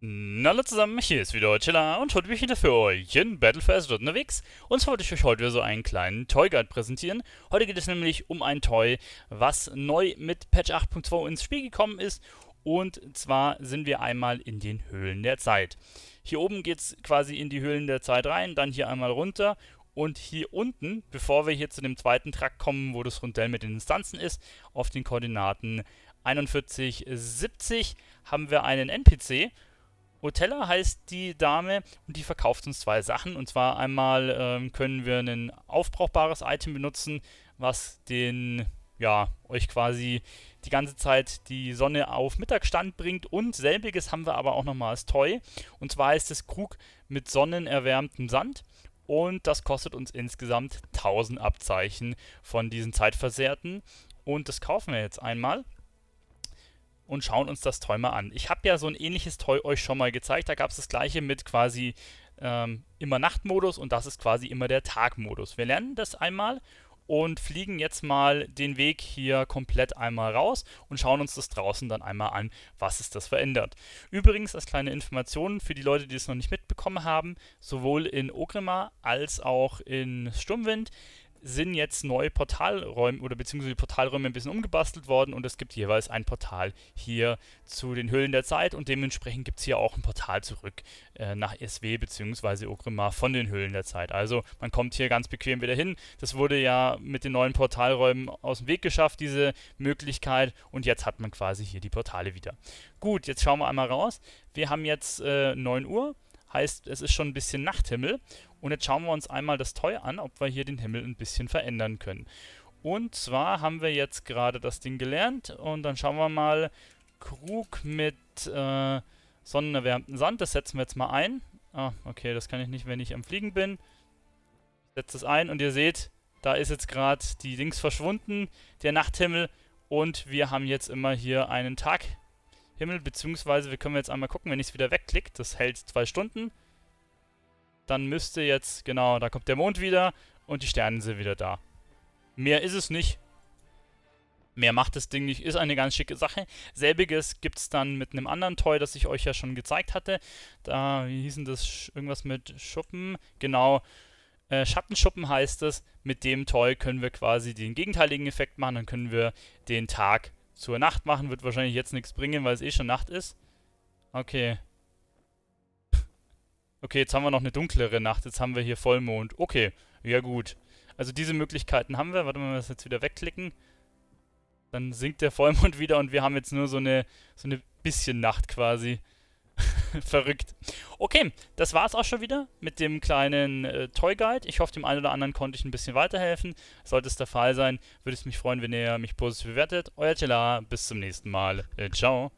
Hallo zusammen, hier ist wieder Chilla und heute bin ich wieder für euch in Battle for Azeroth unterwegs. Und zwar wollte ich euch heute wieder so einen kleinen Toy Guide präsentieren. Heute geht es nämlich um ein Toy, was neu mit Patch 8.2 ins Spiel gekommen ist. Und zwar sind wir einmal in den Höhlen der Zeit. Hier oben geht es quasi in die Höhlen der Zeit rein, dann hier einmal runter. Und hier unten, bevor wir hier zu dem zweiten Track kommen, wo das Rundell mit den Instanzen ist, auf den Koordinaten 41, 70 haben wir einen NPC Otella heißt die Dame und die verkauft uns zwei Sachen. Und zwar einmal ähm, können wir ein aufbrauchbares Item benutzen, was den, ja, euch quasi die ganze Zeit die Sonne auf Mittagsstand bringt. Und selbiges haben wir aber auch nochmal als Toy. Und zwar heißt es Krug mit sonnenerwärmtem Sand. Und das kostet uns insgesamt 1000 Abzeichen von diesen Zeitversehrten. Und das kaufen wir jetzt einmal und schauen uns das Toy mal an. Ich habe ja so ein ähnliches Toy euch schon mal gezeigt. Da gab es das gleiche mit quasi ähm, immer Nachtmodus und das ist quasi immer der Tagmodus. Wir lernen das einmal und fliegen jetzt mal den Weg hier komplett einmal raus und schauen uns das draußen dann einmal an, was es das verändert. Übrigens als kleine Information für die Leute, die es noch nicht mitbekommen haben, sowohl in Ogrima als auch in Sturmwind sind jetzt neue Portalräume oder beziehungsweise die Portalräume ein bisschen umgebastelt worden und es gibt jeweils ein Portal hier zu den Höhlen der Zeit und dementsprechend gibt es hier auch ein Portal zurück äh, nach SW beziehungsweise Ogrimmar von den Höhlen der Zeit. Also man kommt hier ganz bequem wieder hin. Das wurde ja mit den neuen Portalräumen aus dem Weg geschafft, diese Möglichkeit und jetzt hat man quasi hier die Portale wieder. Gut, jetzt schauen wir einmal raus. Wir haben jetzt äh, 9 Uhr. Heißt, es ist schon ein bisschen Nachthimmel. Und jetzt schauen wir uns einmal das Toy an, ob wir hier den Himmel ein bisschen verändern können. Und zwar haben wir jetzt gerade das Ding gelernt und dann schauen wir mal, Krug mit äh, sonnenerwärmten Sand, das setzen wir jetzt mal ein. Ah, okay, das kann ich nicht, wenn ich am Fliegen bin. Ich setze es ein und ihr seht, da ist jetzt gerade die Dings verschwunden, der Nachthimmel und wir haben jetzt immer hier einen Tag Himmel, beziehungsweise wir können jetzt einmal gucken, wenn ich es wieder wegklicke, das hält zwei Stunden. Dann müsste jetzt, genau, da kommt der Mond wieder und die Sterne sind wieder da. Mehr ist es nicht. Mehr macht das Ding nicht, ist eine ganz schicke Sache. Selbiges gibt es dann mit einem anderen Toy, das ich euch ja schon gezeigt hatte. Da, wie hießen das, irgendwas mit Schuppen? Genau, äh, Schattenschuppen heißt es. Mit dem Toy können wir quasi den gegenteiligen Effekt machen, dann können wir den Tag zur Nacht machen wird wahrscheinlich jetzt nichts bringen, weil es eh schon Nacht ist. Okay. Okay, jetzt haben wir noch eine dunklere Nacht. Jetzt haben wir hier Vollmond. Okay, ja gut. Also diese Möglichkeiten haben wir. Warte mal, wenn wir das jetzt wieder wegklicken. Dann sinkt der Vollmond wieder und wir haben jetzt nur so eine, so eine bisschen Nacht quasi. Verrückt. Okay, das war es auch schon wieder mit dem kleinen äh, Toy Guide. Ich hoffe, dem einen oder anderen konnte ich ein bisschen weiterhelfen. Sollte es der Fall sein, würde es mich freuen, wenn ihr mich positiv bewertet. Euer Tela, bis zum nächsten Mal. Äh, ciao.